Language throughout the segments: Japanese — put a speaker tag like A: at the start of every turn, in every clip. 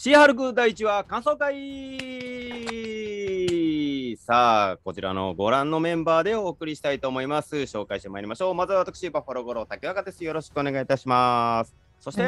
A: シーハルク第1話感想会さあ、こちらのご覧のメンバーでお送りしたいと思います。紹介してまいりましょう。まずは私、バッファロー五郎竹若です。よろしくお願いいたします。そして。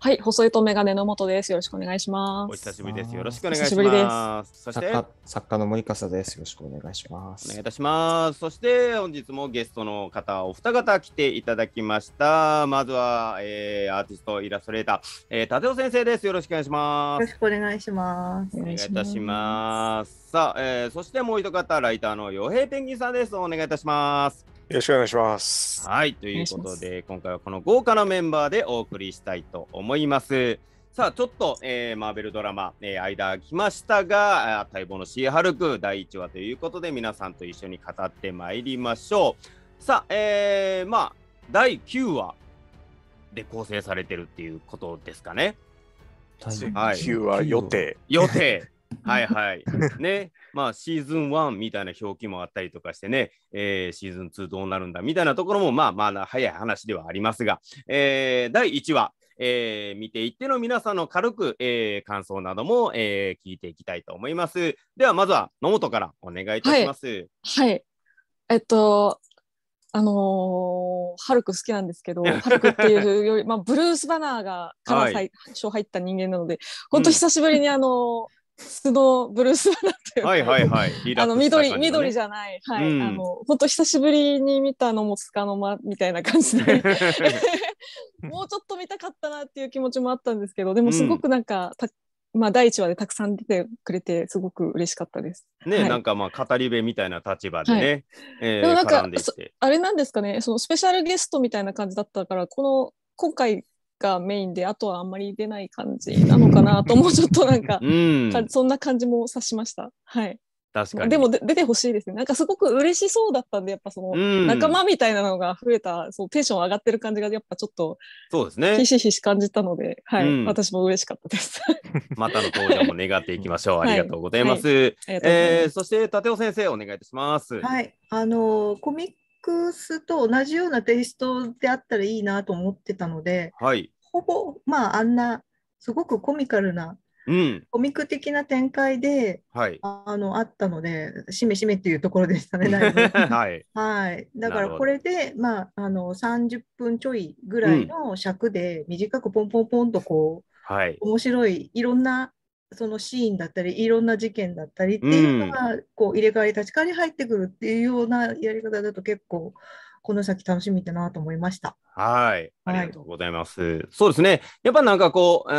B: はい、細いとメガネの元です。よろしくお願いします。お
A: 久しぶりです。よろしくお願いします。そして作。
C: 作家の森笠です。よろしくお願いします。お願いい
A: たします。そして、本日もゲストの方、お二方来ていただきました。まずは、えー、アーティストイラストレーター、えー、立尾先生です。よろしくお願いします。よろ
D: しくお願いします。お願いいたし
A: ます。さあ、えー、そしてもう一方、ライターの洋平ペンギンさんです。お願いいたします。よろしくお願いします。はい、ということで、今回はこの豪華なメンバーでお送りしたいと思います。さあ、ちょっと、えー、マーベルドラマ、えー、間来ましたが、待望のシーハルク第1話ということで、皆さんと一緒に語ってまいりましょう。さあ、えー、まあ、第9話で構成されてるっていうことですかね。第9話予定。予定。はいはい。ね。まあシーズン1みたいな表記もあったりとかしてね、えー、シーズン2どうなるんだみたいなところもまあまあ早い話ではありますが、えー、第1話、えー、見ていっての皆さんの軽く、えー、感想なども、えー、聞いていきたいと思います。ではまずは野本からお願いいたします。は
B: い、はい、えっとあのー、ハルク好きなんですけど、ハルクっていうより、まあ、ブルース・バナーがから最初入った人間なので、本当久しぶりにあのー素のブルースだっていうは
C: いはいはい、あの緑緑じゃ
B: ない、はい、うん、あの本当久しぶりに見たのもつかの間みたいな感じで もうちょっと見たかったなっていう気持ちもあったんですけどでもすごくなんか、うんまあ、第一話でたくさん出てくれてすごく嬉しかったです。ね、はい、なん
A: かまあ語り部みたいな立場でね、えー、でもなんか
B: あれなんですかねそのスペシャルゲストみたいな感じだったからこの今回がメインであとはあんまり出ない感じなのかなと もうちょっとなんかうん、かそんな感じも察しました。はい確かにでもで出てほしいですね。なんかすごく嬉しそうだったんで、やっぱその仲間みたいなのが増えた、うん、そうテンション上がってる感じがやっぱちょっと、
A: そうですね。ひし
B: ひし感じたので、はい、うん、私も嬉しかったです。
A: またの登場も願っていきましょう。はい、ありがとうございます。はいはい、えー、そして立尾先生お願いいたします。は
B: い、あの
D: コミッククスと同じようなテイストであったらいいなと思ってたので、はい、ほぼ、まあ、あんなすごくコミカルな、うん、コミック的な展開で、はい、あのあったのでしめしめっていうところでしたね、
C: はい
D: はい、だからこれで、まあ、あの30分ちょいぐらいの尺で、短くポンポンポンとこう、はい、面白いいろんなそのシーンだったりいろんな事件だったりっていうのが、うん、こう入れ替わり立ち替わり入ってくるっていうようなやり方だと結構この先楽しみだなと思いました。
A: はい、ありがとうございます。はい、そうですね。やっぱなんかこう、う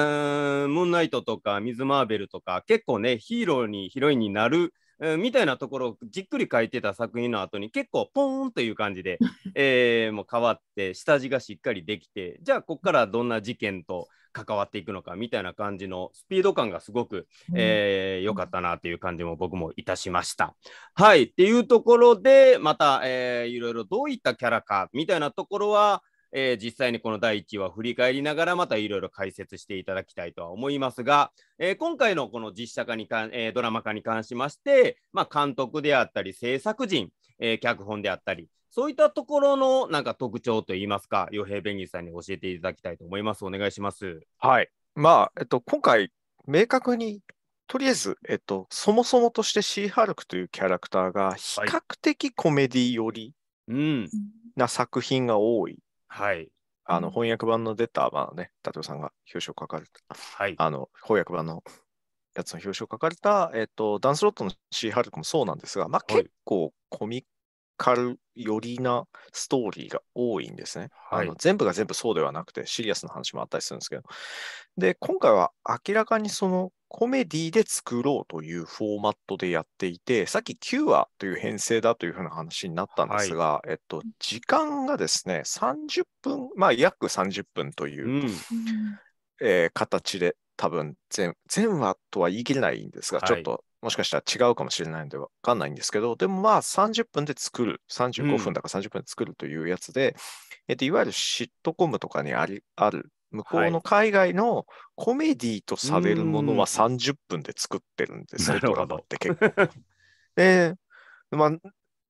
A: ん、ムーンナイトとか、ミズ・マーベルとか、結構ね、ヒーローにヒロインになるみたいなところをじっくり書いてた作品の後に結構ポーンという感じで、えー、もう変わって下地がしっかりできてじゃあここからどんな事件と関わっていくのかみたいな感じのスピード感がすごく良、えー、かったなという感じも僕もいたしました。はいっていうところでまた、えー、いろいろどういったキャラかみたいなところはえー、実際にこの第1話を振り返りながらまたいろいろ解説していただきたいとは思いますが、えー、今回のこの実写化に関、えー、ドラマ化に関しまして、まあ、監督であったり制作人、え脚本であったりそういったところのなんか特徴といいますか洋平弁義さんに教えていただきたいと思いますお願いします。
E: はいまあえっと、今回明確にとりあえず、えっと、そもそもとしてシーハルクというキャラクターが比較的コメディ寄りな作品が多いはい。あの翻訳版の出た、まあね、伊達さんが表彰を書かれた、はい、あの翻訳版のやつの表彰を書かれた、えっ、と、ダンスロットのシーハルクもそうなんですが、まあ、結構コミッかるよりなストーリーが多いんですね、はい、あの全部が全部そうではなくてシリアスな話もあったりするんですけどで今回は明らかにそのコメディで作ろうというフォーマットでやっていて、さっき9話という編成だというふうな話になったんですが、はい、えっと、時間がですね、30分、まあ約30分という、うん、えー、形で多分全、全話とは言い切れないんですが、はい、ちょっともしかしたら違うかもしれないので分かんないんですけど、でもまあ30分で作る、35分だから30分で作るというやつで、うん、えっと、いわゆるシットコムとかにありある、向こうの海外のコメディとされるものは30分で作ってるんですよ、ドラマって結構。で、まあ、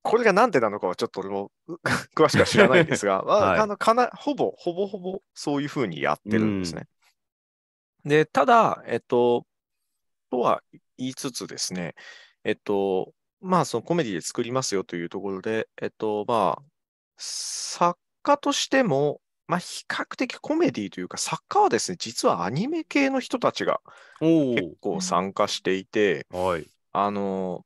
E: これがなんでなのかはちょっと俺も 詳しくは知らないんですが、はい、あのかなほぼ、ほぼほぼそういうふうにやってるんですね。で、ただ、えっと、とは言いつつですね、えっと、まあ、そのコメディで作りますよというところで、えっと、まあ、作家としても、まあ、比較的コメディというか、作家はですね、実はアニメ系の人たちが結構参加していて、はい、あの、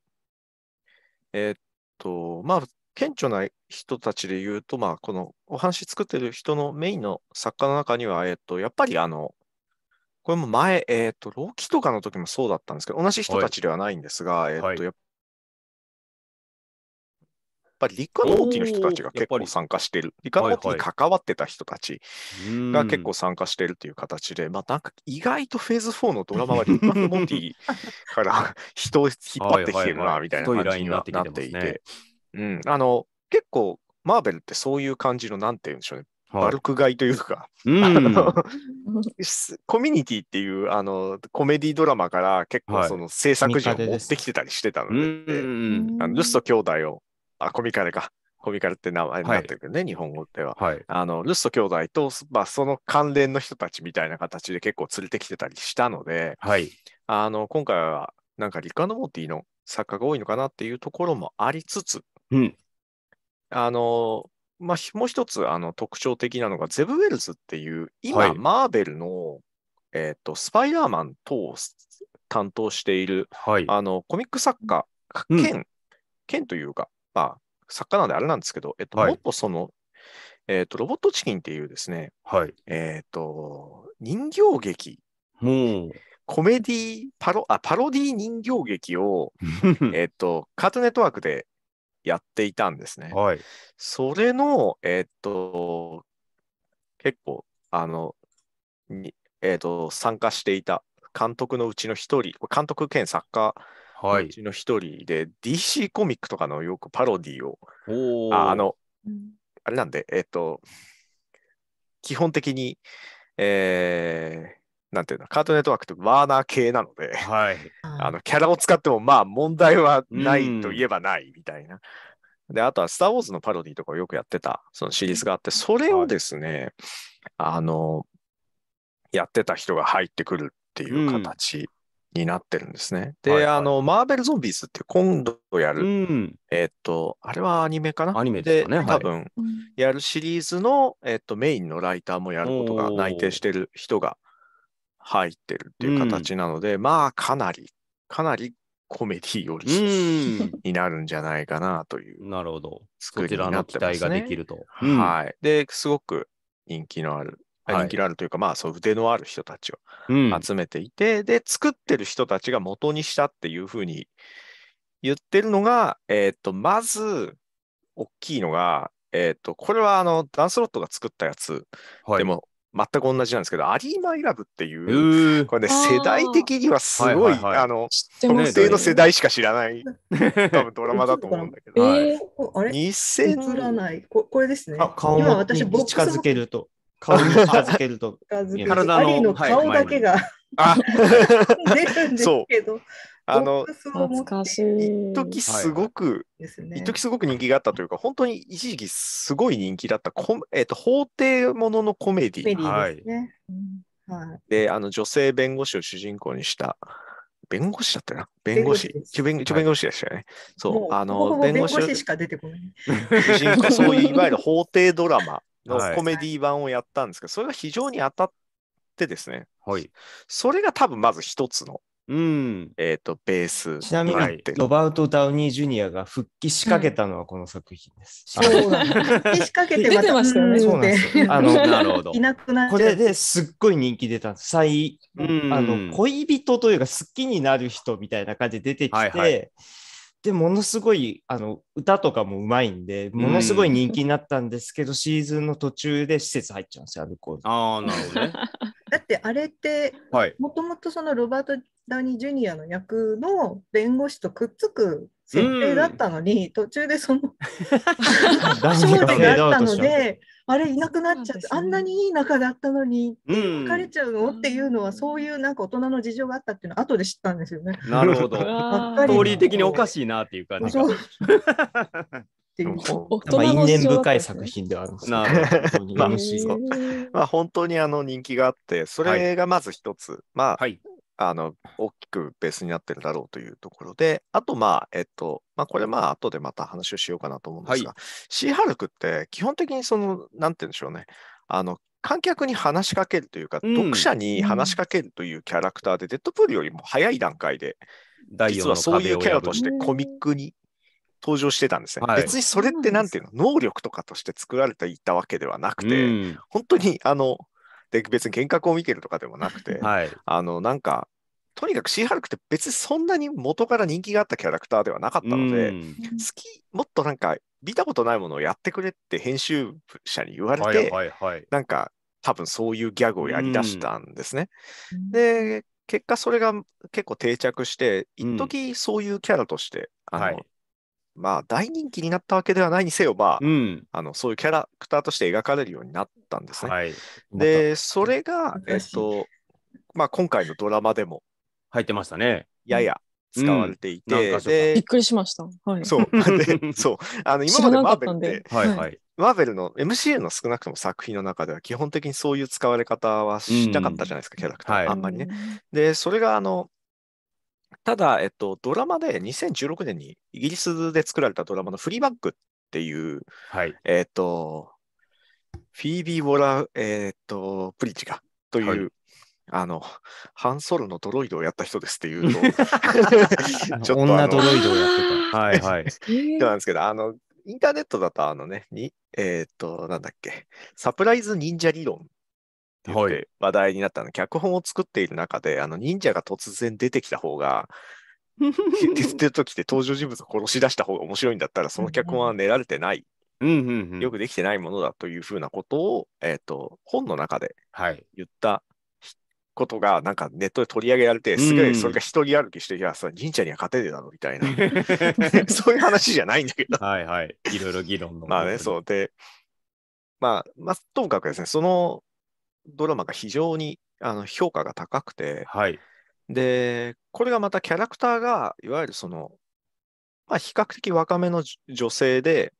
E: えっと、まあ、顕著な人たちで言うと、まあ、このお話作ってる人のメインの作家の中には、えっと、やっぱりあの、これも前、えっ、ー、と、ロキとかの時もそうだったんですけど、同じ人たちではないんですが、えっ、ー、と、やっぱり理科のィの人たちが結構参加してる。理科のィに関わってた人たちが結構参加してるっていう形で、はいはい、まあなんか意外とフェーズ4のドラマはリカのモティから 人を引っ張ってきてるな、みたいな感じになっていて。いうん、あの、結構マーベルってそういう感じの、なんて言うんでしょうね、悪くクいというか、コミュニティっていうあのコメディドラマから結構その制作陣を持ってきてたりしてたので、あのルスト兄弟を、あ、コミカレか。コミカルって名前になってるけどね、はい、日本語では。はい、あのルスト兄弟と、まあ、その関連の人たちみたいな形で結構連れてきてたりしたので、はい、あの今回はなんかリカノモティの作家が多いのかなっていうところもありつつ、うん、あのまあ、もう一つあの特徴的なのが、ゼブ・ウェルズっていう、今、はいマーベルの、えっとスパイダーマン等を担当している、はい。あのコミック作家、うん兼、兼というか、まあ、作家なんであれなんですけど、えっと、はいもっとその、えっと、ロボットチキンっていうですね、はい。えっと、人形劇、うん、コメディパロ、あ、パロディ人形劇を、えっと、カートネットワークでやっていたんですね。はい、それの、えー、っと、結構、あの、にえー、っと、参加していた監督のうちの一人、監督兼作家のうちの一人で、はい、DC コミックとかのよくパロディを、おああの、あれなんで、えー、っと、基本的に、えー、なんていうの、カートネットワークってワーナー系なので、はい、あのキャラを使ってもまあ問題はないといえばないみたいな。で、あとは、スター・ウォーズのパロディとかをよくやってた、そのシリーズがあって、それをですね、はい、あの、やってた人が入ってくるっていう形になってるんですね。で、はいはい、あの、マーベル・ゾンビーズって今度やる、うん、えっ、ー、と、あれはアニメかなアニメで多分、やるシリーズの、えっ、ー、と、メインのライターもやることが内定してる人が入ってるっていう形なので、うん、まあかなりかなりコメディよりになるんじゃないかなという、ね、なるほどそちらの期待ができると、うん、はいですごく人気のある人気のあるというか、はい、まあそう腕のある人たちを集めていて、うん、で作ってる人たちが元にしたっていうふうに言ってるのが、えっ、ー、とまず大きいのが、えっ、ー、とこれはあのダンスロットが作ったやつ、でも全く同じなんですけど、アリーマイラブっていう、これね、世代的にはすごい、あの、特定の世代しか知らない、多分ドラマだと思うんだけ
D: ど。えー、あれ
E: ?2000
D: らないこ。これですね。顔今近づ
E: けると。顔に近づけると。
D: 体
C: の。アリの顔だけが、
E: はい、出るんですけど。あの、懐
B: かしい。一時す
E: ごく、一時すごく人気があったというか、本当に一時期すごい人気だったえっ、ー、と、法廷もののコメディ。コメディで
B: すね。は
E: い。で、あの、女性弁護士を主人公にした、弁護士だったな。弁護士。一弁護士でしたよね。はい、そう。あの、弁護士しか出てこない。主人公、そういういわゆる 法廷ドラマのコメディ版をやったんですけど、はい、それが非常に当たってですね。はい。それが多分まず一つのうん、えっ、ー、と、ベー
C: ス。ちなみに、はい、ロバート・ダウニー・ジュニアが復帰しかけたのはこの作品です。うん、そうなんだ。復帰しかけてまたましたよね。そうなんですよ。あの、なるほど。いなくなっこれですっごい人気出たんです。最、うん、あの、恋人というか好きになる人みたいな感じで出てきて、はいはいで、ものすごい、あの、歌とかもうまいんで、ものすごい人気になったんですけど、シーズンの途中で施設入っちゃうんですよ、アルコール。ああ、なるほどね。
D: だってあれって、もともとそのロバート・ダニー・ジュニアの役の弁護士とくっつく設定だったのに、途中でその
B: 少女があったので、
D: あれいなくなっちゃって、ね、あんなにいい仲だったのに、別れちゃうのっていうのは、そういうなんか大人の事情があったっていうのは後で知ったんですよね。
A: なるほど。ストーリー的におかしいなっていう感じが。ま
E: あ、因縁深い作品ではあるんですけ、ど、まあ、本当にあの人気があって、それがまず一つ、はい、まあ、はい、あの大きくベースになってるだろうというところで、あと、まあ、えっと、まあ、これ、まあ、後でまた話をしようかなと思うんですが、はい、シーハルクって、基本的にその、なんて言うんでしょうね、あの、観客に話しかけるというか、うん、読者に話しかけるというキャラクターで、うん、デッドプールよりも早い段階で、実はそういうキャラとしてコミックに登場してたんですね。はい、別にそれってなんていうの、能力とかとして作られていたわけではなくて、うん、本当にあので、別に幻覚を見てるとかでもなくて、はい、あの、なんか、とにかくシーハルクって別にそんなに元から人気があったキャラクターではなかったので、好き、もっとなんか、見たことないものをやってくれって編集者に言われて、はいはいはい、なんか、多分そういうギャグをやりだしたんですね。で、結果それが結構定着して、一時そういうキャラとして、うん、あの、はい、まあ、大人気になったわけではないにせよ、まあ、うん、あのそういうキャラクターとして描かれるようになったんですね。はい、で、それが、えっと、まあ、今回のドラマでも、入ってましたね。やや使われていて、うん、びっ
B: くりしました。はい、そう、で
E: そうあの今までマーベルはいはい、マーベルの MCU の少なくとも作品の中では基本的にそういう使われ方はしなかったじゃないですか、うん、キャラクター、あんまりね。で、それがあの、ただ、えっと、ドラマで2016年にイギリスで作られたドラマのフリーバッグっていう、はい、えっと、フィービー・ウォラ、えっと、プリチがという、はい、あの、ハンソルのドロイドをやった人ですっていうと、ちょっと。女ドロイドをやってた。はいはい。そうなんですけど、あの、インターネットだと、あのね、に、えっ、と、なんだっけ、サプライズ忍者理論言って話題になったの、はい、脚本を作っている中で、あの忍者が突然出てきた方が、出てる時って登場人物を殺し出した方が面白いんだったら、その脚本は練られてない、うんうんうん、よくできてないものだというふうなことを、えーと、本の中で言ったことが、なんかネットで取り上げられて、すごいそれが一人歩きして、うん、いや、それ忍者には勝ててたのみたいな、そういう話じゃないんだけど。はいはい、いろいろ議論の。まあね、そうで、まあ、まあ、ともかくですね、そのドラマが非常にあの評価が高くて、はい、でこれがまたキャラクターがいわゆるその、まあ、比較的若めの女性で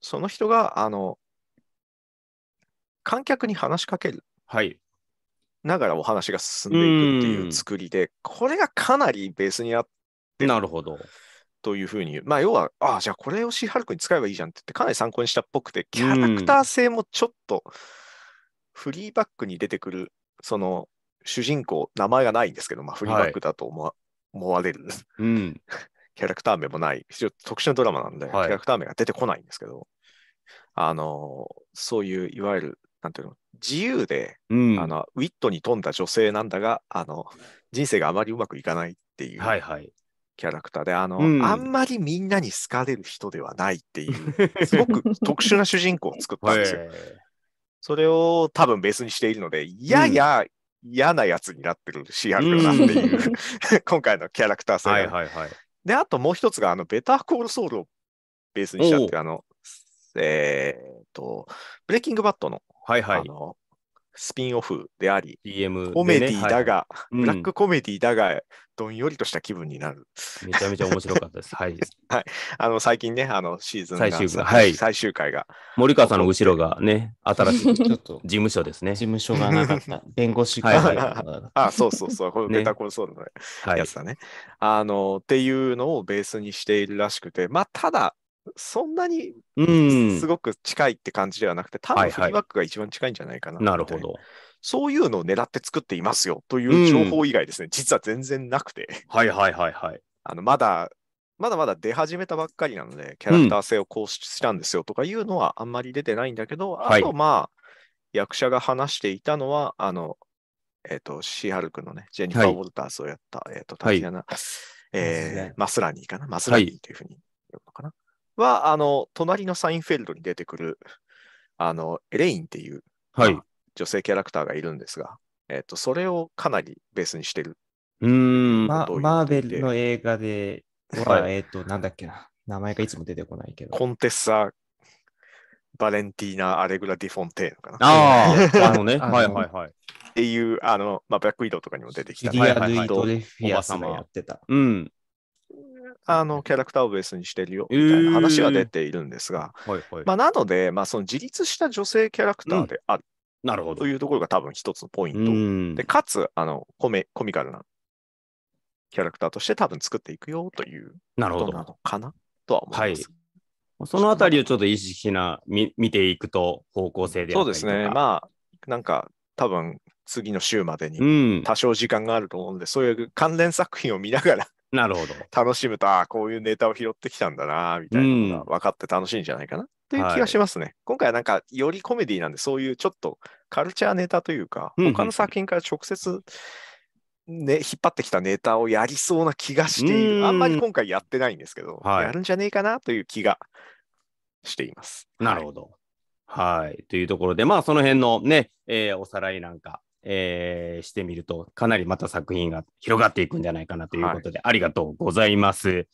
E: その人があの観客に話しかける、はい、ながらお話が進んでいくっていう作りでこれがかなりベースにあってなるほどというふうに、まあ、要は、ああ、じゃあこれをシーハルクに使えばいいじゃんって言って、かなり参考にしたっぽくて、キャラクター性もちょっと、うんフリーバックに出てくる、その主人公、名前がないんですけど、まあ、フリーバックだと思わはい、思われる、うん、キャラクター名もない、非常に特殊なドラマなんで、はい、キャラクター名が出てこないんですけど、あのそういういわゆる、なんていうの、自由で、うん、あのウィットに富んだ女性なんだがあの、人生があまりうまくいかないっていう。はいはいキャラクターで、あの、うん、あんまりみんなに好かれる人ではないっていう、すごく特殊な主人公を作ったんですよ。それを多分ベースにしているので、やや嫌なやつになってるシーンかなっていう、今回のキャラクター性、はいはいはい。で、あともう一つが、あの、ベターコールソウルをベースにしたっていう、あの、えー、っと、ブレイキングバットの、はいはい、あのスピンオフであり、d コメディだが、はい、ブラックコメディだが、うん、どんよりとした気分になる。めちゃめちゃ面白かったです。はい。はい、あの最近ね、あのシーズン最終回、はい、最終
A: 回が。森川さんの後ろがね、新しい ちょっと事務所ですね。事務所がなかった。
C: 弁護士会、は
E: あ、そうそうそう。このメタコンソールのやつだね。ねはい、あのっていうのをベースにしているらしくて、まあ、ただ、そんなに
C: す
E: ごく近いって感じではなくて、多分フリーバックが一番近いんじゃないかな、はいはい、なるほど。そういうのを狙って作っていますよという情報以外ですね、実は全然なくて。はいはいはいはい。あのまだまだまだ出始めたばっかりなので、キャラクター性をこうしたんですよとかいうのはあんまり出てないんだけど、うん、あとまあ、はい、役者が話していたのは、あの、えっ、ー、と、シーハルクのね、ジェニファー・ウォルターズをやった、はい、えっ、ー、と、タイアナ、はい、えー、マスラニーかな、マスラニーというふうには、あの、隣のサインフェルドに出てくる、あの、エレインっていう、はい女性キャラクターがいるんですが、えっ、と、それをかなりベースにしてる。
C: うん、ま、マーベルの映画で、はい、え
E: っ、と、なんだっけな、
C: 名前がいつも出てこないけど。コ
E: ンテッサバレンティーナ・アレグラ・ディフォンテーヌかな。あ あ、あのね。はいはいはい。っていう、あの、まあ、ブラックウィドウとかにも出てきた。ジデア・ドイ・ドレフィアさんもやってた。うん。あのキャラクターをベースにしてるよみたいな話が出ているんですが、まなので、まあ、その自立した女性キャラクターである、うん、なるほどというところが多分一つのポイント、でかつあのコメコミカルなキャラクターとして多分作っていくよということなのかなとは思います。はい、そのあたりをちょっと意識しな見見ていくと方向性でそうですね。まあ、なんか多分次の週までに多少時間があると思うんで、うん、そういう関連作品を見ながらなるほど。楽しむと、ああ、こういうネタを拾ってきたんだな、みたいなのが分かって楽しいんじゃないかなという気がしますね。はい、今回はなんか、よりコメディなんで、そういうちょっとカルチャーネタというか、他の作品から直接、ね、引っ張ってきたネタをやりそうな気がしている。あんまり今回やってないんですけど、はい、やるんじゃねえかなという気がしています。
A: なるほど。はい、はい。というところで、まあ、その辺のね、えー、おさらいなんかえー、してみると、かなりまた作品が広がっていくんじゃないかなということで、はい、ありがとうございます。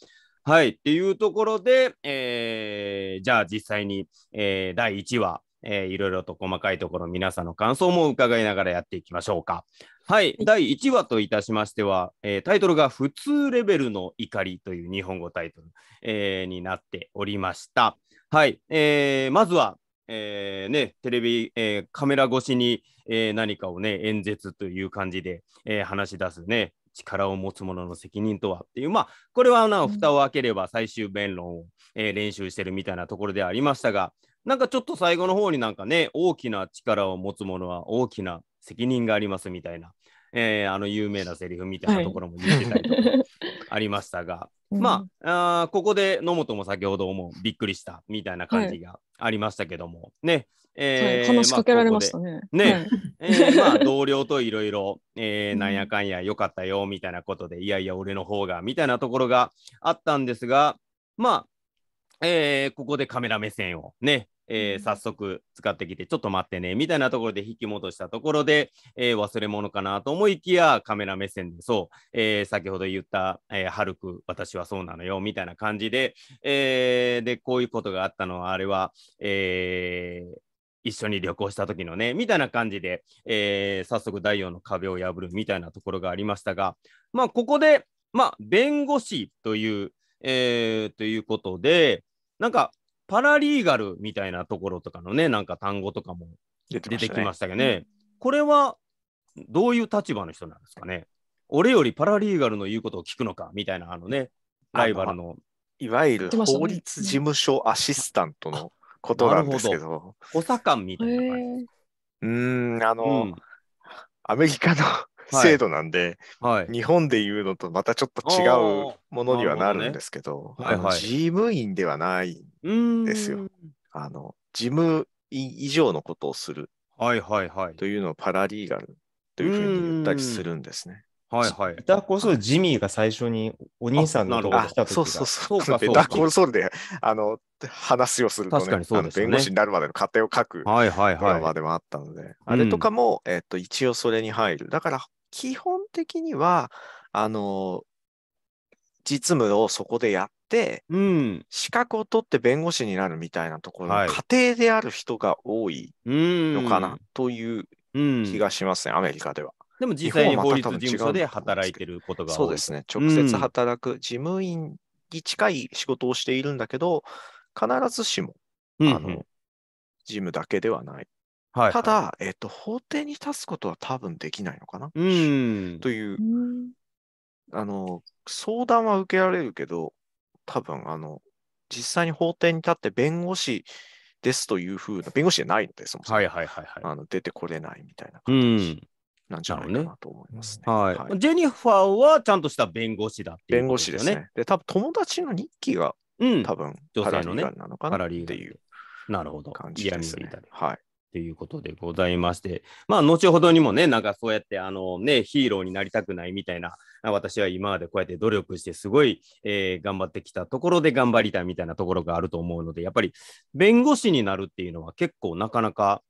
A: はい、っていうところで、えー、じゃあ実際に、えー、第1話、えー、いろいろと細かいところ、皆さんの感想も伺いながらやっていきましょうか。はい、第1話といたしましては、えー、タイトルが「普通レベルの怒り」という日本語タイトル、えー、になっておりました。はい、えー、まずは、えーね、テレビ、えー、カメラ越しに、えー、何かをね、演説という感じで、えー、話し出すね、力を持つ者の責任とはっていう、まあ、これはな、蓋を開ければ最終弁論を、えー、練習してるみたいなところでありましたが、なんかちょっと最後の方になんかね、大きな力を持つ者は大きな責任がありますみたいな、えー、あの有名なセリフみたいなところも言ってたりとか、ありましたが、はい、まああここで野本も先ほどもびっくりしたみたいな感じがありましたけども、はい、ね、えー、話しかけられましたね。まあ、ね、えー、まあ 同僚といろいろなんやかんやよかったよみたいなことで、いやいや俺の方がみたいなところがあったんですがまあえー、ここでカメラ目線をね、えー、早速使ってきて、ちょっと待ってね、みたいなところで引き戻したところで、えー、忘れ物かなと思いきや、カメラ目線で、そう、えー、先ほど言った、えー、はるく、私はそうなのよ、みたいな感じで、えー、で、こういうことがあったのは、あれは、えー、一緒に旅行した時のね、みたいな感じで、えー、早速第4の壁を破るみたいなところがありましたが、まあ、ここで、まあ、弁護士という、えー、ということで、なんかパラリーガルみたいなところとかのね、なんか単語とかも出てきましたけどね、ねこれはどういう立場の人なんですかね。俺よりパラリーガルの言うことを聞くのかみたいな、あのね、
E: ライバルの。いわゆる法律事務所アシスタントのことなんですけど。ど補佐官みたいな感じ。うん、あの、うん、アメリカの制度なんで、はい、日本でいうのとまたちょっと違うものにはなるんですけど、どねはいはい、事務員ではないんですよ。あの事務員以上のことをするはいはいはい、というのをパラリーガルというふうに言ったりするんですね。はいはい。ベタコーソル、ジミーが最初にお兄さんのところに来た時そうそうそう。そうベタコソルで、あの、話をすると、ね、確かにそうです、ね、弁護士になるまでの過程を書くドラマでもあったので、はいはいはい、あれとかも、えっ、ー、と、一応それに入る。だから、基本的には、あの、実務をそこでやって、うん、資格を取って弁護士になるみたいなところ家庭である人が多いのかなという気がしますね、アメリカでは。でも実際に法律事務所で働いてることがそうですね、直接働く事務員に近い仕事をしているんだけど、必ずしも、あの、事務だけではないはいただ、えっと、法廷に立つことは多分できないのかな、うーん。という、うんあの、相談は受けられるけど、多分、あの、実際に法廷に立って弁護士ですというふうな、弁護士じゃないので、そもそも、はいはいはいあの出てこれないみたいなうん。なんじゃないかなと思いますね。ははい。ジェニファーはちゃんとした弁護士だっていう弁護士ですね。。で、多分友達の日記がうん。多分、女性のねハラリーガンなのかなっていうな
A: るほど。感じですね。はい。ということでございまして、まあ、後ほどにもね、なんかそうやって、あのね、ヒーローになりたくないみたいな、私は今までこうやって努力して、すごい、えー、頑張ってきたところで頑張りたいみたいなところがあると思うので、やっぱり弁護士になるっていうのは結構なかなか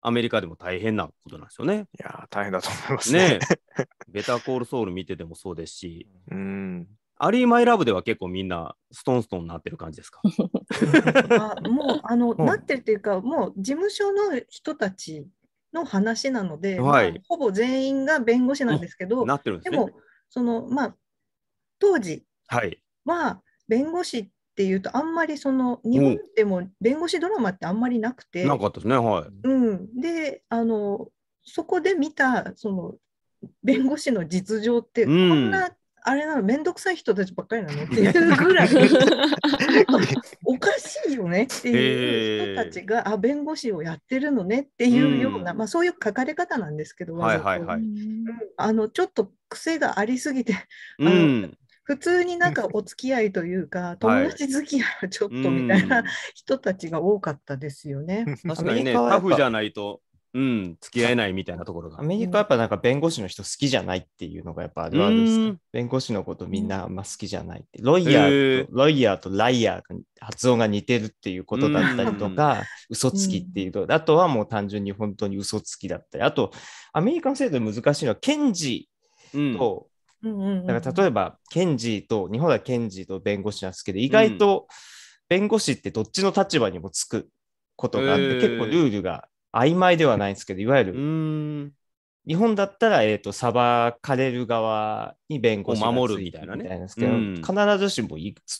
A: アメリカでも大変なことなんですよね。いや大変だと思いますね。ね ベターコールソウル見ててもそうです
B: し、
C: うんアリー・
A: マイ・ラブでは結構みんなストンストンなってる感じですか
B: あもうあの、うん、
D: なってるっていうかもう事務所の人たちの話なので、はいまあ、ほぼ全員が弁護士なんですけど、うん、
C: なってるんです、ね、でも
D: その、まあ、当時はい、は弁護士っていうとあんまりその日本でも弁護士ドラマってあんまりなくて、うん、なかったですねはい、うん、であのそこで見たその弁護士の実情ってこんなあれなの、めんどくさい人たちばっかりなのっていうぐらい、おかしいよねっていう人たちが、えー、あ、弁護士をやってるのねっていうような、うん、まあそういう書かれ方なんですけど、はいはいはい、あのちょっと癖がありすぎて、うん、普通になんかお付き合いというか、友達付き合いはちょっとみたいな人たちが多かったですよね。確
C: かにね、タフじゃないとうん、付き合えないみたいなところが。アメリカはやっぱなんか弁護士の人好きじゃないっていうのがやっぱあるんですか。弁護士のことみんなあんま好きじゃないって。ロイヤーと、ロイヤーとライヤーが発音が似てるっていうことだったりとか、嘘つきっていうと、あとはもう単純に本当に嘘つきだったり、あと、アメリカの制度で難しいのは、検事と、
B: うん、だから
C: 例えば、検事と、日本は検事と弁護士なんですけど、意外と弁護士ってどっちの立場にもつくことがあって、結構ルールが曖昧ではないんですけど、いわゆる、日本だったら、えっ、ー、と、裁かれる側に弁護士を守るみたいなね。ですけど、必ずしも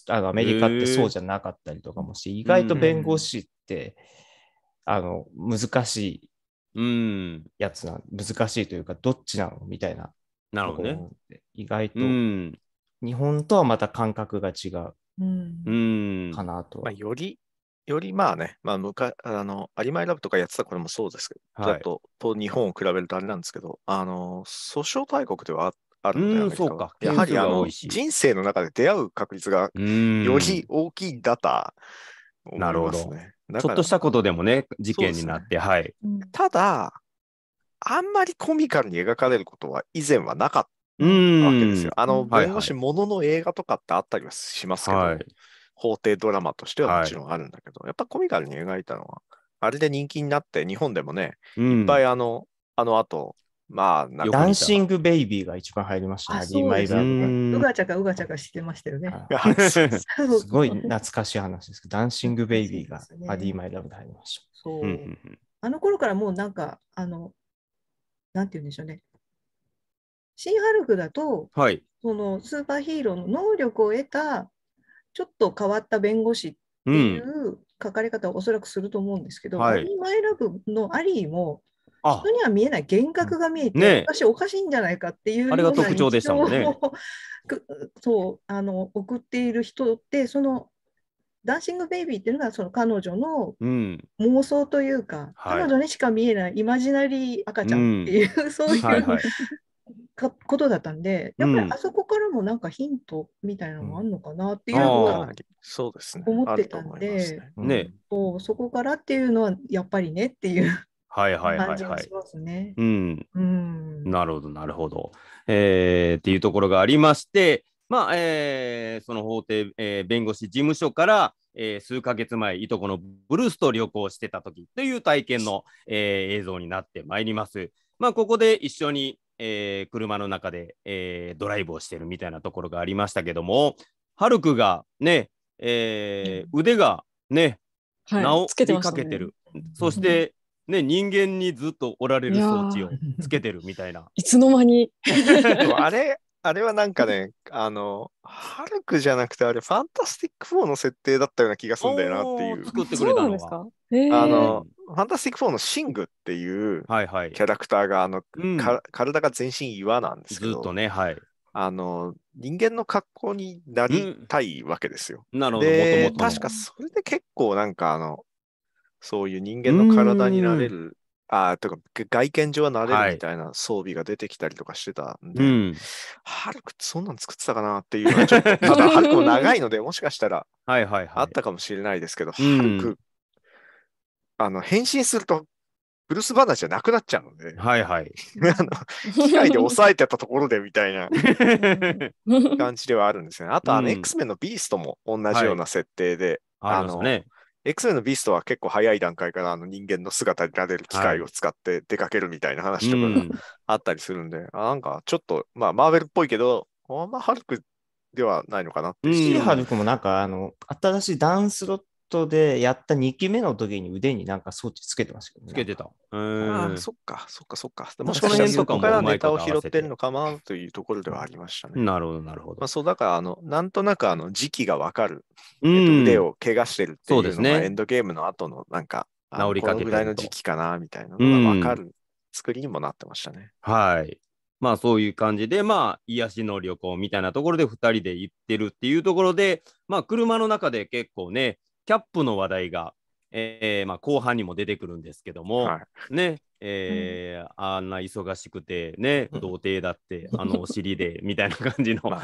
C: あのアメリカってそうじゃなかったりとかもして、意外と弁護士って、あの、難しいやつな、難しいというか、どっちなのみたいな。なるほどね。意外と、日本とはまた感覚が違う。う
E: ん、かなと、まあ、よりよりまあね、まあ、かあのアリマイラブとかやってたこれもそうですけど、はい、とと日本を比べるとあれなんですけど、あの訴訟大国ではあるんだよね。そうかやはりあの人生の中で出会う確率がより大きいんだと思いますね。なるほどちょっとしたことでもね、事件になって、ね、はい。ただ、あんまりコミカルに描かれることは以前はなかったわけですよ。あの、弁護ものの映画とかってあったりはしますけど、はい、法廷ドラマとしてはもちろんあるんだけど、はい、やっぱコミカルに描いたのは、あれで人気になって、日本でもね、いっぱいあの、あの後、まあ、ダンシ
C: ングベイビーが一番入りましたね、リマイバーうがち
D: ゃかうがちゃかしてましたよね。
C: すごい懐かしい話ですけど、ダンシングベイビーがアディーマイラブで入りました。
D: そう、あの頃からもうなんか、あの、なんて言うんでしょうね。シン・ハルクだと、はい、そのスーパーヒーローの能力を得たちょっと変わった弁護士っていう書かれ方をおそらくすると思うんですけど、うん、はい、マイラブのアリーも人には見えない幻覚が見えて、ね、私おかしいんじゃないかっていうあれが特徴でしたもんね。そうあの送っている人ってそのダンシングベイビーっていうのがその彼女の
C: 妄
D: 想というか、うん彼女にしか見えないイマジナリー赤ちゃんっていう、そういう、はいはい、ことだったんで、やっぱりあそこからもなんかヒントみたいなのもあるのかなっていうのは思
E: ってたんで、ね
D: そこからっていうのはやっぱりねっていう。
E: はいはいはいはい。ね、うん。
D: う
A: ん、なるほどなるほど、えー。っていうところがありまして、まあ、えー、その法廷、えー、弁護士事務所から、えー、数か月前、いとこのブルースと旅行してた時という体験の、えー、映像になってまいります。まあ、ここで一緒に、えー、車の中で、えー、ドライブをしてるみたいなところがありましたけども、ハルクがね、えー、腕がね、
B: はい、治り
A: かけてる、てね、そして、ね、人間にずっとおられる装置をつけてるみたい
E: な。い
B: つの間に
E: あれあれはなんかね、あの、ハルクじゃなくて、あれ、ファンタスティック4の設定だったような気がするんだよなっていう。作ってくれたのは。
B: あの、
E: ファンタスティック4のシングっていうキャラクターが、あの、はいはい体が全身岩なんですけど、ずっとね、はい。あの、人間の格好になりたいわけですよ。うん、なるほど、と。確かそれで結構なんか、あの、そういう人間の体になれるあとか外見上は慣れるみたいな装備が出てきたりとかしてたんで、はいうん、ハルクってそんなん作ってたかなっていうのはちょっと、た だハルクも長いので、もしかしたらあったかもしれないですけど、はハルク、あの変身するとブルース・バナーじゃなくなっちゃうので、はいはい、あの
B: 機械で抑
E: えてたところでみたいな 感じではあるんですね。あと、あの、X-Men のビーストも同じような設定で、はい、あの、ね、X のビーストは結構早い段階からあの人間の姿になれる機械を使って出かけるみたいな話とかがあったりするんで、はいうん、あなんかちょっと、まあ、マーベルっぽいけど、あんまハルクではないのかなって。シーハ
C: ルクもなんか、あの、新しいダンスロットでやった2期目の時に腕になんか装置つけてますた
E: ね。つけてた。ああ、そっか、そっか、そっか。もしかしたらそこからネタを拾ってるのかなというところではありましたね。なるほど、なるほど。まあ、そうだからあの、なんとなくあの時期がわかる、うん、腕を怪我してるっていうのが、ね、エンドゲームの後のなんか、治りかけぐらいの時期かなみたいなのがわかる作りにもなってましたね。
A: うん、はい。まあそういう感じで、まあ癒しの旅行みたいなところで2人で行ってるっていうところで、まあ車の中で結構ね、キャップの話題が、えーまあ、後半にも出てくるんですけども、はい、ね、えー、うん、あんな忙しくて
E: ね、童貞だって、あのお尻でみたいな感じの、ね、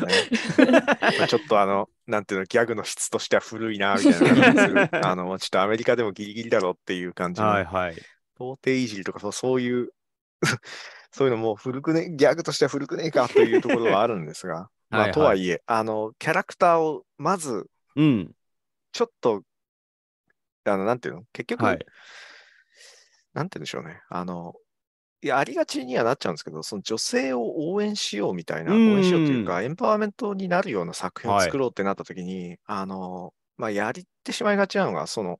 E: ちょっとあのなんていうのギャグの質としては古いなみたいな感じ あのちょっとアメリカでもギリギリだろっていう感じの、はいはい、童貞いじりとかそうそういう そういうのも古くねギャグとしては古くねえかというところはあるんですが、まあ、はいはい、とはいえあのキャラクターをまず、うん、ちょっとあの、なんていうの結局、はい、なんていうんでしょうね。あの、いや、ありがちにはなっちゃうんですけど、その女性を応援しようみたいな、応援しようというか、エンパワーメントになるような作品を作ろうってなった時に、はい、あの、まあ、やりてしまいがちなのが、その、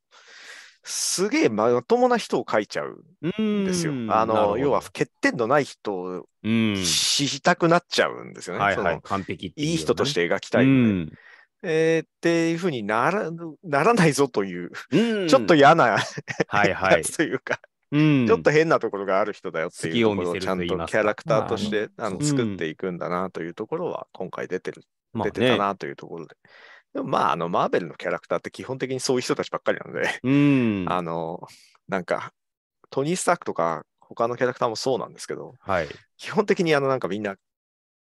E: すげえまともな人を書いちゃうんですよ。あの、要は欠点のない人を知りたくなっちゃうんですよね。はい、はい、完璧いい人として描きたいのえー、っていうふうにならならないぞという、うん、ちょっと嫌なはいはい、やつというか、うん、ちょっと変なところがある人だよっていうところをちゃんとキャラクターとしてあの作っていくんだなというところは今回出てる、出てたなというところで。でもまあ、あの、マーベルのキャラクターって基本的にそういう人たちばっかりなので、うん、あの、なんか、トニー・スタークとか他のキャラクターもそうなんですけど、はい、基本的にあのなんかみんな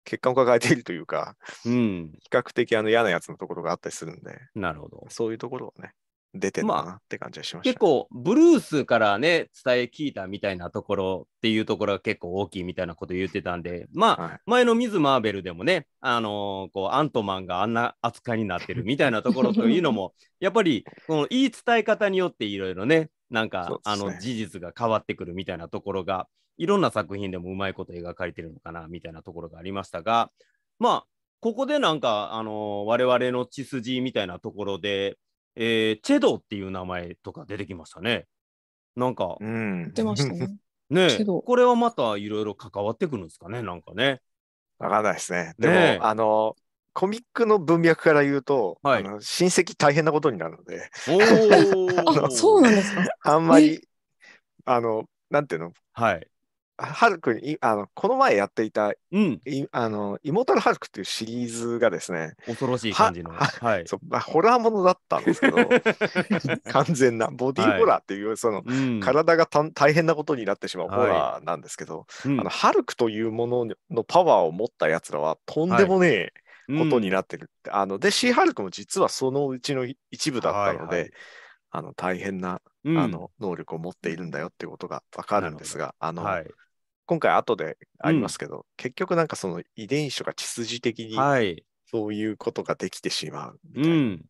E: 欠陥を抱えているというか、うん、比較的あの嫌なやつのところがあったりするんで、なるほどそういうところをね、出てるなって感じがしました、まあ、結構、
A: ブルースからね、伝え聞いたみたいなところっていうところが結構大きいみたいなこと言ってたんで、まあ、はい、前のミズ・マーベルでもね、あのー、こう、アントマンがあんな扱いになってるみたいなところというのも、やっぱり、この言い伝え方によっていろいろね、なんか、ね、あの事実が変わってくるみたいなところがいろんな作品でもうまいこと描かれてるのかなみたいなところがありましたがまあここでなんか、あのー、我々の血筋みたいなところで、えー、チェドっていう名前とか出てきましたね。なんか、うん、出ましたね。ねこれはまたいろいろ関わってくるん
E: ですかねなんかね。わかんないですね。でも、ね、あのコミックの文脈から言うと、はい、あの親戚大変なことになるので。お あそうなんですか。あんまりあのなんていうの、はい、ハルクにあのこの前やっていた、うん、いあのイモータルハルクっていうシリーズがですね恐ろしい感じのは、はい、そうまあ、ホラーものだったんですけど 完全なボディーホラーっていう、はい、その、うん、体が大変なことになってしまうホラーなんですけど、はい、あのハルクというもののパワーを持ったやつらはとんでもねえ、ことになってるはいうん、あのでシーハルクも実はそのうちの一部だったので、はいはい、あの大変なうん、あの能力を持っているんだよってことが分かるんですが、あの、はい、今回後でありますけど、うん、結局なんかその遺伝子が血筋的にそういうことができてしまうみたいな。うん、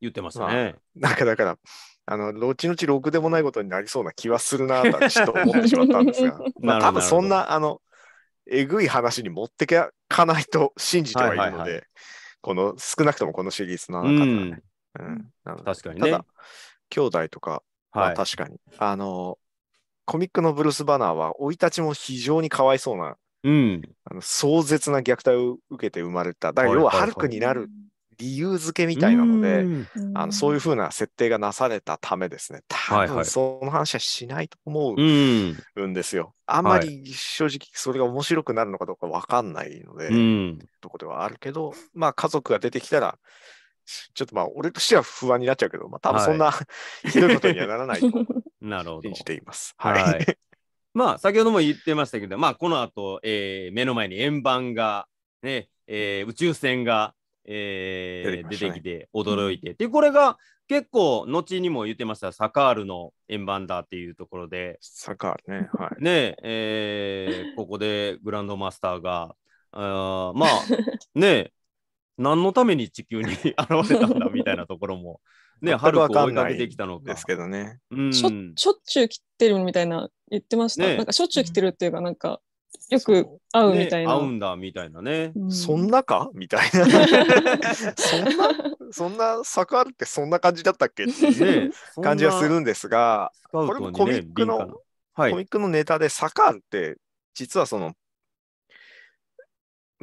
E: 言ってますね。まあ、なんかだから、あの、後々ろくでもないことになりそうな気はするなと、と思ってしまったんですが、まあ、多分そんな、あの、えぐい話に持ってかないと信じてはいるので、はいはいはい、この、少なくともこのシリーズの中でね。うん、うん、確かにね。ただ、兄弟とかはい、ま確かに。あの、コミックのブルース・バナーは、生い立ちも非常にかわいそうな、うん、あの壮絶な虐待を受けて生まれた。だから要は、ハルクになる理
C: 由付けみたいなので、
E: あのそういうふうな設定がなされたためですね。多分その話はしないと思うんですよ。はいはい、あんまり正直それが面白くなるのかどうかわかんないので、とこではあるけど、まあ家族が出てきたら、ちょっとまあ、俺としては不安になっちゃうけど、まあ、多分そんな、はい、ひどいことにはならないと 信じています。はい、はい、まあ、先ほども言ってましたけど、まあ、この後、
A: えー、目の前に円盤が、ね、えー、宇宙船が、えー、出てきて驚いて、うん、で、これが結構、後にも言ってました、サカールの円盤だっていうところで、サカールね、はい。ね、えー、ここでグランドマスターが、あまあ、ね、何のために地球に 現れたんだみたいなところも、ね、は るか追いかけてきたのか。ですけどね、うんしょ。
B: しょっちゅう来てるみたいな言ってました、ね、なんかしょっちゅう来てるっていうか、なんか、よく
E: 会うみたいな。ね、会うん
A: だみたいなね。うん、そんなかみたいな。
E: そんな、そんな坂あるってそんな感じだったっけっていう感じはするんですが、ね、これもコミックの、はい、コミックのネタで坂あるって、実はその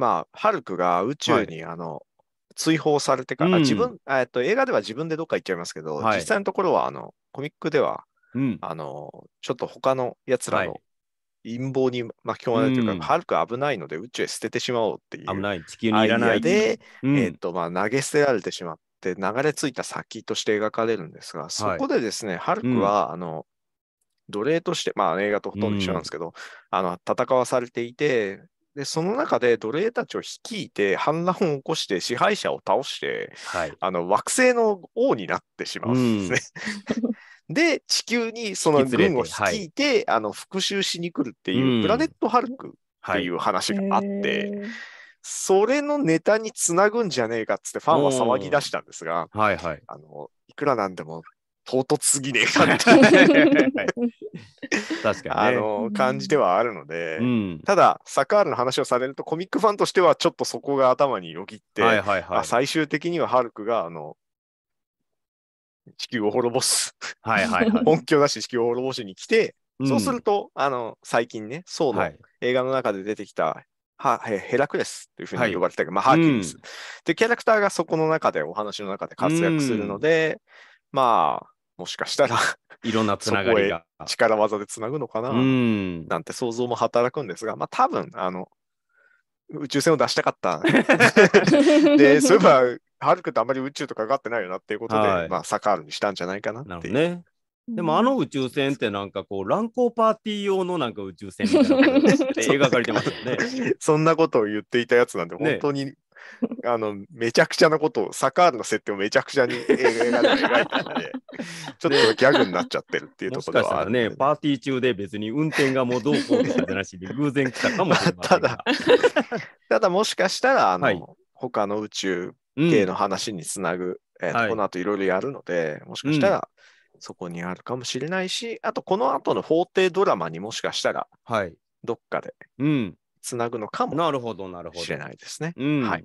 E: まあ、ハルクが宇宙に、あの、追放されてから、うん自分、えっと、映画では自分でどっか行っちゃいますけど、はい実際のところは、あの、コミックでは、うん。あの、ちょっと他のやつらの陰謀に巻き込まれるというか、ハルク危ないので宇宙へ捨ててしまおうっていう危ない。地球にアイいデらなアい。で、うんえっと、まあ、投げ捨てられてしまって、流れ着いた先として描かれるんですが、そこでですね、ハルクは、あの、奴隷として、まあ、映画とほとんど一緒なんですけど、あの、戦わされていて、で、その中で奴隷たちを率いて反乱を起こして支配者を倒して、はい、あの惑星の王になってしまうんですね。うん、で、地球にその軍を率いて、はい、あの復讐しに来るっていう、プラネットハルクっていう話があって、はい、それのネタにつなぐんじゃねえかっつってファンは騒ぎ出したんですが、はいはい、あのいくらなんでも唐突すぎねえかみたいな。確かに、ね、あの感じではあるので、うん、ただサッカールの話をされるとコミックファンとしてはちょっとそこが頭によぎって、はいはいはい、最終的にはハルクがあの地球を滅ぼすはいはい、はい、本し地球を滅ぼしに来て、うん、そうするとあの最近ねそうの映画の中で出てきた、はいはヘラクレスというふうに呼ばれてたけど、はい、まあ、ハーキンス、うん、でキャラクターがそこの中でお話の中で活躍するので、うん、まあもしかしたらいろんなつながりが。力技でつなぐのかななんて想像も働くんですが、まあ多分、あの、宇宙船を出したかった。
C: で、そういえば、
E: ハルクってあんまり宇宙とかかってないよなっていうことで、はい、まあサカールにしたんじゃないかなっていう。ね。でもあの宇
A: 宙船ってなんかこう乱交パーティー用のなんか宇宙船みたいな描かれてますよね。
E: そんなことを言っていたやつなんで本当に あの、めちゃくちゃなことを、サカールの設定をめちゃくちゃに映画で描いたので、ちょっとギャグになっちゃってるっていうところはある、ね。ね、パーティー中で別に運転がもうどうこうって話で偶然来たかもしれない。ただ、ただもしかしたら、あの、はい、他の宇宙系の話につなぐ、うん、えー、この後いろいろやるので、もしかしたら、うんそこにあるかもしれないし、あとこの後の法廷ドラマにもしかしたら、はい、どっかで、うん、つなぐのかもしれないですね。うんはい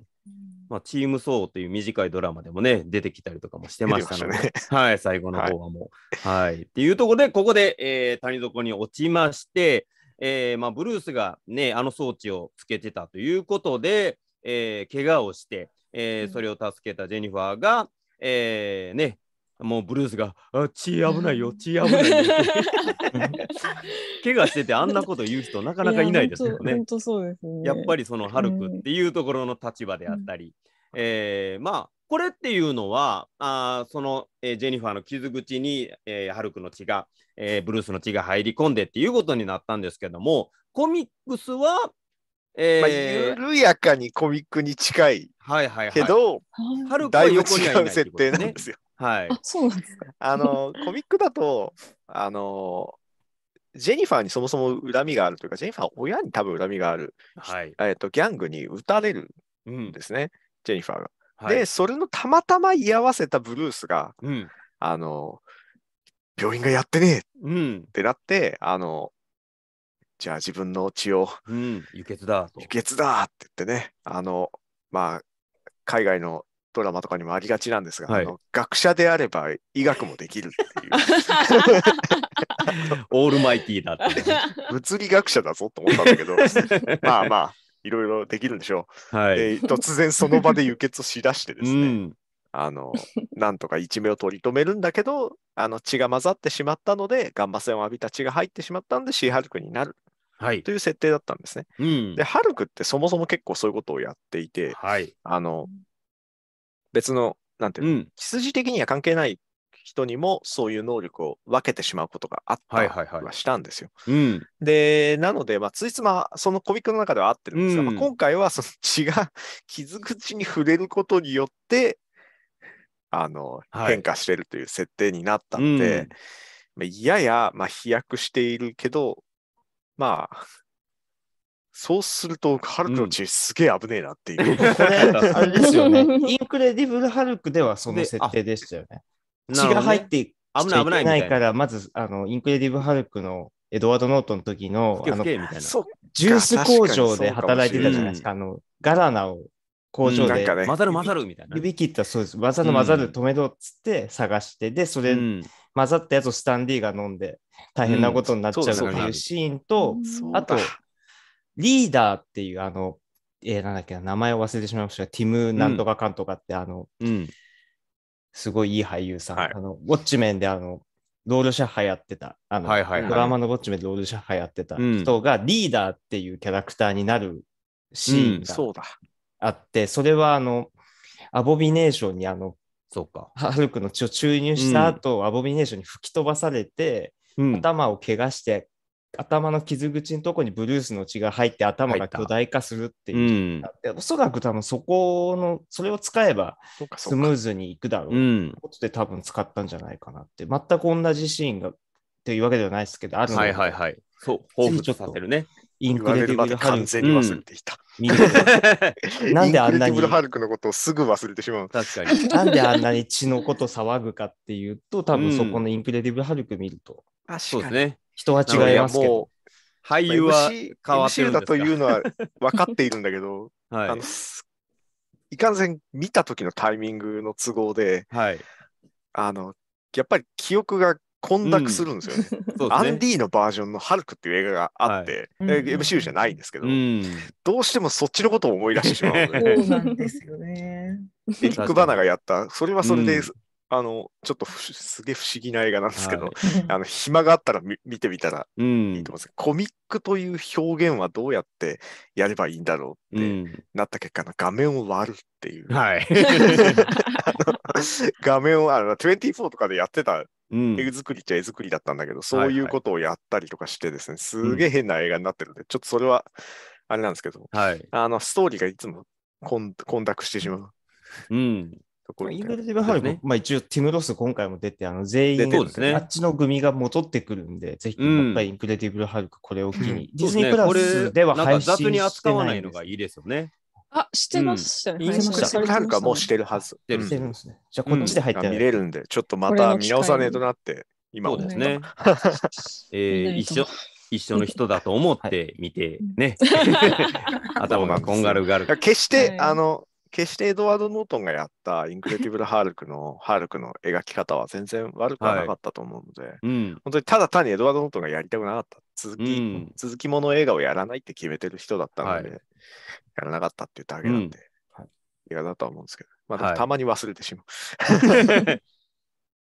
E: まあ、チームソーという短いド
A: ラマでもね、出てきたりとかもしてましたので、ね、はい、最後の方はもう。はい、はい、っていうところで、ここで、えー、谷底に落ちまして、えーまあ、ブルースがね、あの装置をつけてたということで、えー、怪我をして、えー、それを助けたジェニファーが、えーねもうブルースが「あ血危ないよ血危ないよ」怪我しててあんなこと言う人なかなかいないですよね。本
B: 当そうですねやっぱり
A: そのハルクっていうところの立場であったり、うん、えー、まあこれっていうのはあその、えー、ジェニファーの傷口に、えー、ハルクの血が、えー、ブルースの血が入り込んでっていうことになったんですけども
E: コミックスは
C: えー、緩
E: やかにコミックに近い、はいはいけど、ハルクは横にはない、ね、設定なんですよ。はい。あ、そうなんですか。あの、コミックだと、あの、ジェニファーにそもそも恨みがあるというか、ジェニファー親に多分恨みがある、はい、えーと、ギャングに撃たれるんですね、うん、ジェニファーが。はい、で、それのたまたま居合わせたブルースが、うん、あの、病院がやってねえってなって、あの、じゃあ自分の血を、輸血だ輸血だって言ってね、あの、まあ、海外のドラマとかにもありがちなんですが、はい、あの学者であれば医学もできるっていう。オールマイティーだって。物理学者だぞと思ったんだけど、まあまあ、いろいろできるんでしょう。はい、で突然その場で輸血しだしてですね、うん、あのなんとか一命を取り留めるんだけど、あの血が混ざってしまったので、ガンマ線を浴びた血が入ってしまったんで、シーハルクになるはい、という設定だったんですね。うん、で、ハルクってそもそも結構そういうことをやっていて、はい、あの別の、なんていうの、うん、筋的には関係ない人にもそういう能力を分けてしまうことがあったりはしたんですよ。はいはいはいうん、で、なので、まあ、ついつま、そのコミックの中では合ってるんですが、うん、まあ、今回はその血が傷口に触れることによって、あの、はい、変化してるという設定になったので、うん、やや、まあ、飛躍しているけど、まあ、そうすると、ハルクの血すげえ危ねえなっていう。
C: これ、あれですよね。インクレディブル・ハルクではその設定でしたよね。
E: 血が入って危ない危ないないか
C: ら、まず、あの、インクレディブル・ハルクのエドワード・ノートの時の、あの、ジュース工場で働いてたじゃないですか。かかあの、ガラナを工場で。混ざる混ざるみたいな。指切ったそうです。混ざる混ざる止めろっつって探して、で、それ、混ざったやつをスタンディが飲んで、大変なことになっちゃうっていうシーンと、あと、リーダーっていう、あの、えー、なんだっけ名前を忘れてしまいましたティム・なんとかかんとかって、あの、うん、すごいいい俳優さん、はい、あのウォッチメンであのロールシャッハやってたあの、はいはいはい、ドラマのウォッチメンでロールシャッハやってた人がリーダーっていうキャラクターになるシーンがあって、うんうん、そそれはあのアボビネーションにあのそうかハルクの血を注入した後、アボビネーションに吹き飛ばされて、頭を怪我して頭の傷口のとこにブルースの血が入って頭が巨大化するっていう、うん、おそらく多分そこのそれを使えばスムーズにいくだろうとことで多分使ったんじゃないかなって、全く同じシーンがっていうわけではないですけどあるので、はいはいはい、そう報復。させるねインクレディブルハルク。完全に忘れていた。
E: うん、なんであんなに。インクレディブルハルクのことをすぐ忘れてしまう。確かに。なんであん
C: なに血のこと騒ぐかっていうと、多分そこのインクレディブルハルク見ると。
A: う
E: ん、そうですね。人は違いますけど。俳優は変わってるんですか、MC、だというのは分かっているんだけど、はい、あのいかんせん見た時のタイミングの都合で、はい、あのやっぱり記憶が混濁するんです
D: よね。うん、ねアンデ
E: ィのバージョンの「ハルク」っていう映画があって、はい、MCU じゃないんですけど、うん、どうしてもそっちのことを思い出してしまうので。そうな
C: んですよね。エリック・バ
E: ナがやった、それはそれであの、ちょっとすげえ不思議な映画なんですけど、はい、あの暇があったら見てみたらいいと思いますけど、うん、コミックという表現はどうやってやればいいんだろうってなった結果、の画面を割るっていう。はい、画面をあの24とかでやってた絵作りっちゃ絵作りだったんだけど、そういうことをやったりとかしてですね、すげえ変な映画になってるんで、ちょっとそれはあれなんですけど、はい、あのストーリーがいつも混濁してしまう。うんとこ
C: ろ、ね、イングルズバファルコ、まあ一応ティム・ロス今回も出て、あの全員、ね、あっちの組が戻ってくるんで、ぜひ今回インクレディブル・ハルクこれを機に、うん、ディズニープラスでは配信してないです。雑に扱わない
E: のがいいですよね。
C: あ、してます、ね。インクレディブル・クもうしてるはず。してるんで
E: すね。じゃあこっちで入って、うん、見れるんで、ちょっとまた見直さねえとなって、今そうですね。
A: えー、一緒。一緒の人だと思って見てね、
E: 頭がこんがるがる。決して、あの決してエドワード・ノートンがやったインクレディブル・ハールクの ハルクの描き方は全然悪くはなかったと思うので、はいうん、本当にただ単にエドワード・ノートンがやりたくなかった続き、うん、続きもの映画をやらないって決めてる人だったので、はい、やらなかったってっうだけなんで、うん、映画だとは思うんですけど、まあ、たまに忘れてしまう。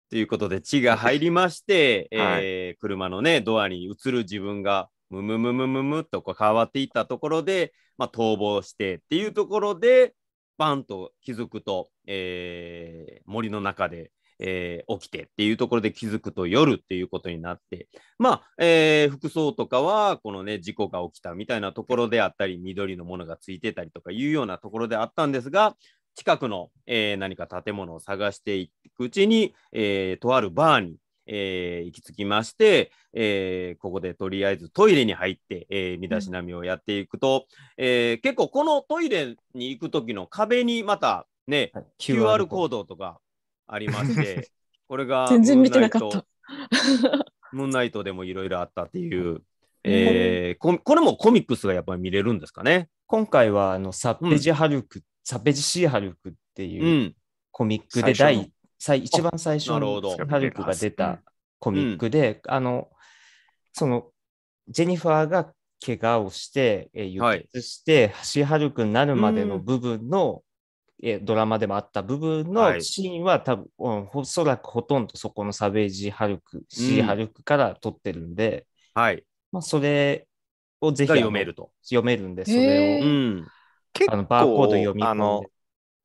E: ということで、血が入りまして、はい、え
A: 車のね、ドアに映る自分が、ムムムムムムとこう変わっていったところで、まあ、逃亡してっていうところで、バンと気づくと、えー、森の中で、えー、起きてっていうところで気づくと夜っていうことになって、まあ、えー、服装とかは、このね、事故が起きたみたいなところであったり、緑のものがついてたりとかいうようなところであったんですが、近くの、え何か建物を探していくうちに、えとあるバーにえー、行き着きまして、えー、ここでとりあえずトイレに入って、えー、身だしなみをやっていくと、うん、えー、結構このトイレに行く時の壁にまたね、はい、QR コードとかありまして、これが全然見てなかった。ムーンナイトでもいろいろあったっていう。えー、これもコミックスがやっぱり見れるんですかね
C: 今回はあのサッペジ・ハルク、うん、サッペジ・シー・ハルクっていうコミックで第1最一番最初のハルクが出たコミックで、うん、あの、その、ジェニファーが怪我をして、えー、輸血して、シーハルクになるまでの部分の、うん、えー、ドラマでもあった部分のシーンは、はい、多分、おそらくほとんどそこのサベージ・ハルク、シーハルクから撮ってるんで、はい。まあ、それをぜひ読めると。読めるんで、それを。うん、
E: あのバーコード読み込んで。あの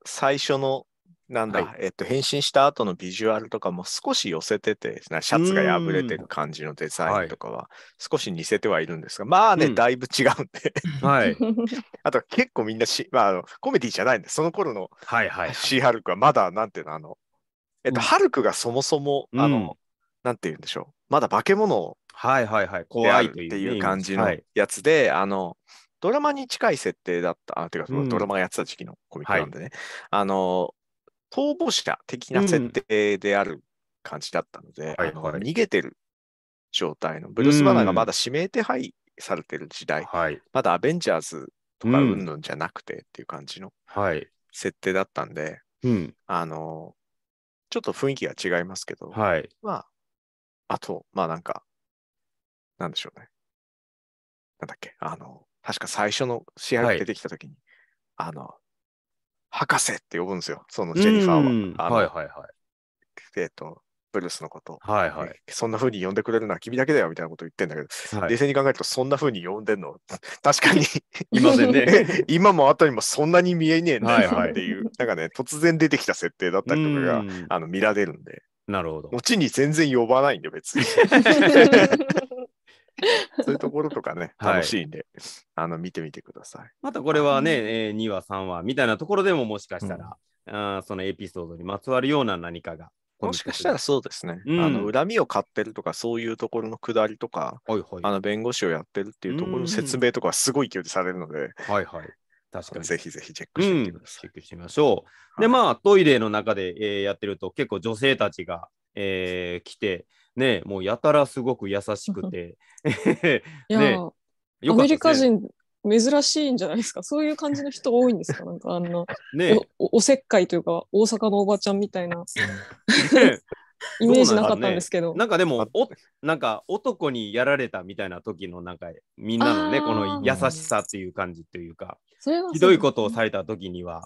E: 最初のなんだ、はい、えっと、変身した後のビジュアルとかも少し寄せてて、シャツが破れてる感じのデザインとかは少し似せてはいるんですが、まあね、だいぶ違うんで はい。あと結構みんなし、まああの、コメディじゃないんで、その頃のシーハルクはまだ、なんていうの、あの、えっと、うん、ハルクがそもそも、あの、うん、なんていうんでしょう、まだ化け物を、はいはいはい、怖いっていう感じのやつで、あの、ドラマに近い設定だった、あていうか、ドラマがやってた時期のコミックなんでね、はい、あの、逃亡者的な設定である感じだったので、うん、あのはいはい、逃げてる状態の、ブルース・バナーがまだ指名手配されてる時代、うん、まだアベンジャーズとかうんぬんじゃなくてっていう感じの設定だったんで、うん、はい、あの、ちょっと雰囲気が違いますけど、はい、まあ、あと、まあなんか、なんでしょうね。なんだっけ、あの、確か最初の試合が出てきたときに、はい、あの、博士って呼ぶんですよ、そのジェニファーは。はいはいはい。えっ、と、ブルースのこと。はいはい。そんな風に呼んでくれるのは君だけだよみたいなこと言ってんだけど、はい、冷静に考えると、そんな風に呼んでんの、確かにいませんね。今もあたにもそんなに見えねえんだよっていう、はいはい、なんかね、突然出てきた設定だったりとかがあの見られるんで。なるほど。後に全然呼ばないんで、別に。そういうところとかね、楽しいんで、はい、あの見てみてください。
A: またこれはね、えー、2話、3話みたいなところでももしかしたら、うん、あそのエピソードにま
E: つわるような何かが。もしかしたらそうですね、うん、あの恨みを買ってるとかそういうところのくだりとか、はいはい、あの弁護士をやってるっていうところの説明とかすごい勢いでされるので、はいはい、確かに。ぜひぜひチェックしてみて
A: ください。うん、チェックしまし
E: ょう。で、まあ、トイレの中で、
A: えー、やってると、結構女性たちが、えー、来て、ね、もうやたらすごく優しく て。いや、ね、
B: アメリカ人珍しいんじゃないですか そういう感じの人多いんですかなんかあんな、ね、おおせっかいというか大阪のおばちゃんみたいな。イメージなかったんですけど。
A: なんね、なんかでもおなんか男にやられたみたいな時のなんかみんなのねこの優しさっていう感じというかひどいことをされた時には、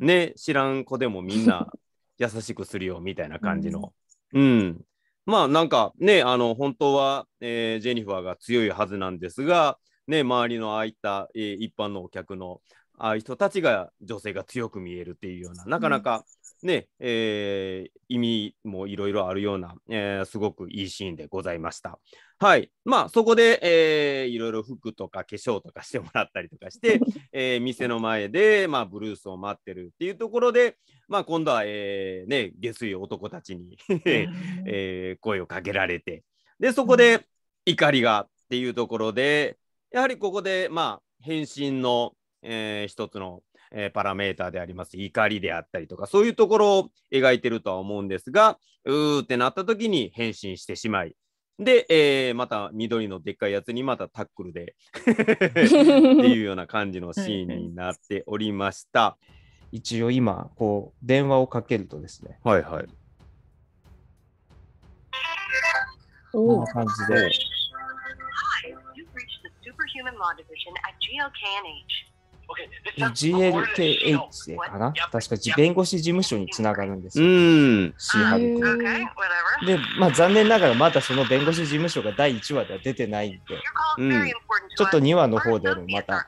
A: ね知らん子でもみんな優しくするよみたいな感じの、うん、まあなんかね、あの本当は、えー、ジェニファーが強いはずなんですが、ね、周りのああいった、えー、一般のお客のああいう人たちが女性が強く見えるっていうような、なかなかね、えー、意味もいろいろあるような、えー、すごくいいシーンでございました。はい。まあ、そこで、えいろいろ服とか化粧とかしてもらったりとかして、えー、店の前で、まあ、ブルースを待ってるっていうところで、まあ、今度は、えー、ね、下水男たちに えー、声をかけられて、で、そこで怒りがっていうところで、やはりここで、まあ、返信の、えー、一つの、えパラメーターであります怒りであったりとかそういうところを描いてるとは思うんですがうーってなった時に変身してしまいで、えー、また緑のでっかいやつにまたタックルでっ
C: てい
A: うような感じのシーンに
C: なっておりました。一応今こう電話をかけるとですね。はいはい。こんな感じで。Hi, GLKH かな確か弁護士事務所につながるんですよ。うん。ハルク。で、まあ残念ながらまだその弁護士事務所が第1話では出てないんで、うん、ちょっと2話の方でもまた